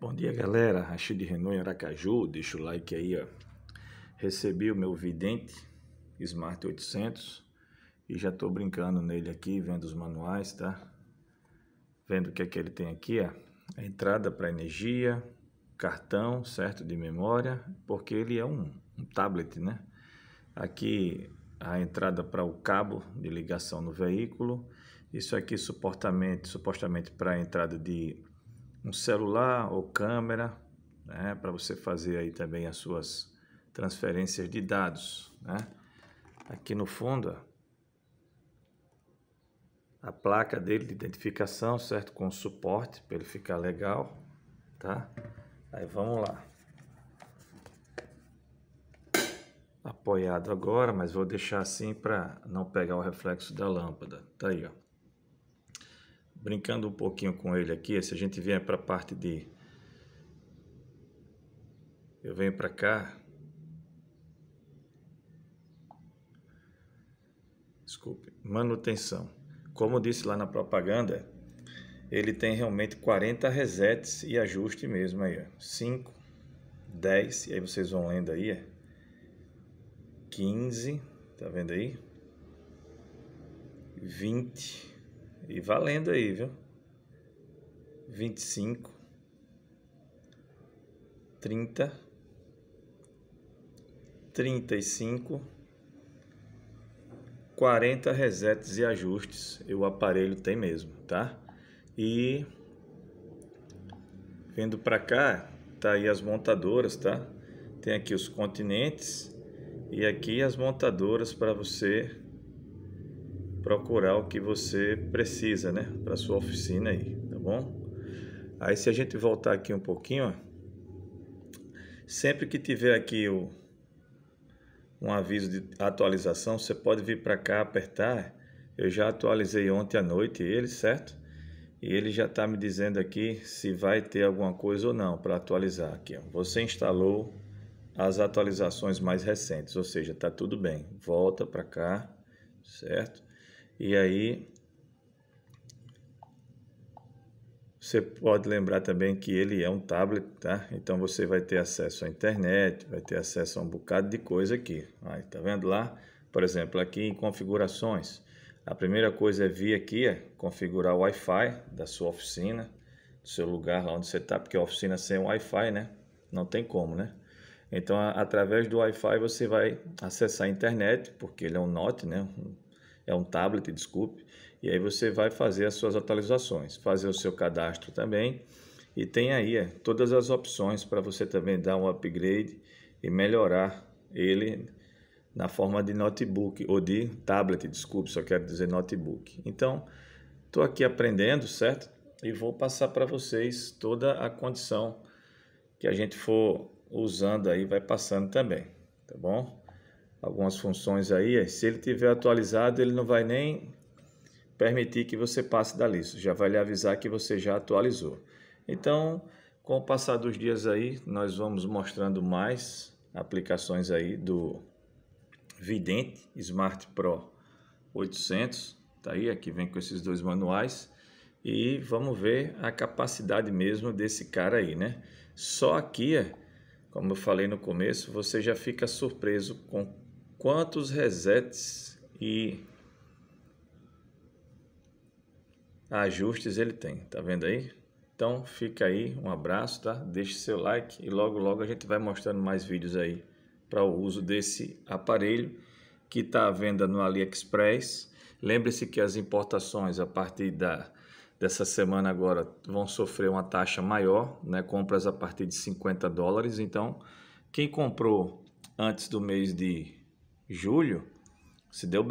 Bom dia, galera. Rachid Renault em Aracaju. Deixa o like aí, ó. Recebi o meu vidente Smart 800 e já tô brincando nele aqui, vendo os manuais, tá? Vendo o que é que ele tem aqui, ó. A entrada para energia, cartão, certo, de memória, porque ele é um, um tablet, né? Aqui a entrada para o cabo de ligação no veículo. Isso aqui supostamente, supostamente para a entrada de um celular ou câmera, né, para você fazer aí também as suas transferências de dados, né? Aqui no fundo, a placa dele de identificação, certo? Com suporte, para ele ficar legal, tá? Aí vamos lá. Apoiado agora, mas vou deixar assim para não pegar o reflexo da lâmpada. Tá aí, ó brincando um pouquinho com ele aqui, se a gente vier para a parte de. Eu venho para cá. Desculpe, manutenção. Como disse lá na propaganda, ele tem realmente 40 resets e ajuste mesmo aí, 5, 10, e aí vocês vão lendo aí, 15, é. tá vendo aí? 20, e valendo aí, viu? 25, 30, 35, 40 resets e ajustes. E o aparelho tem mesmo, tá? E vendo para cá, tá aí as montadoras, tá? Tem aqui os continentes e aqui as montadoras para você procurar o que você precisa, né, para sua oficina aí, tá bom? Aí se a gente voltar aqui um pouquinho, ó, sempre que tiver aqui o um aviso de atualização, você pode vir para cá apertar. Eu já atualizei ontem à noite ele, certo? E ele já está me dizendo aqui se vai ter alguma coisa ou não para atualizar aqui. Ó. Você instalou as atualizações mais recentes, ou seja, está tudo bem. Volta para cá, certo? E aí você pode lembrar também que ele é um tablet, tá? Então você vai ter acesso à internet, vai ter acesso a um bocado de coisa aqui. Aí, tá vendo lá? Por exemplo, aqui em configurações. A primeira coisa é vir aqui, é configurar o Wi-Fi da sua oficina, do seu lugar lá onde você está, porque a oficina sem Wi-Fi, né? Não tem como, né? Então, através do Wi-Fi você vai acessar a internet, porque ele é um Note né? Um é um tablet, desculpe, e aí você vai fazer as suas atualizações, fazer o seu cadastro também, e tem aí é, todas as opções para você também dar um upgrade e melhorar ele na forma de notebook ou de tablet, desculpe, só quero dizer notebook. Então, estou aqui aprendendo, certo? E vou passar para vocês toda a condição que a gente for usando aí, vai passando também, tá bom? algumas funções aí, é, se ele tiver atualizado, ele não vai nem permitir que você passe da lista, já vai lhe avisar que você já atualizou. Então, com o passar dos dias aí, nós vamos mostrando mais aplicações aí do Vidente Smart Pro 800, tá aí, aqui vem com esses dois manuais e vamos ver a capacidade mesmo desse cara aí, né? Só aqui, como eu falei no começo, você já fica surpreso com quantos resets e ajustes ele tem, tá vendo aí? Então fica aí, um abraço, tá? Deixe seu like e logo logo a gente vai mostrando mais vídeos aí para o uso desse aparelho que está à venda no AliExpress. Lembre-se que as importações a partir da, dessa semana agora vão sofrer uma taxa maior, né? compras a partir de 50 dólares. Então, quem comprou antes do mês de julho, se deu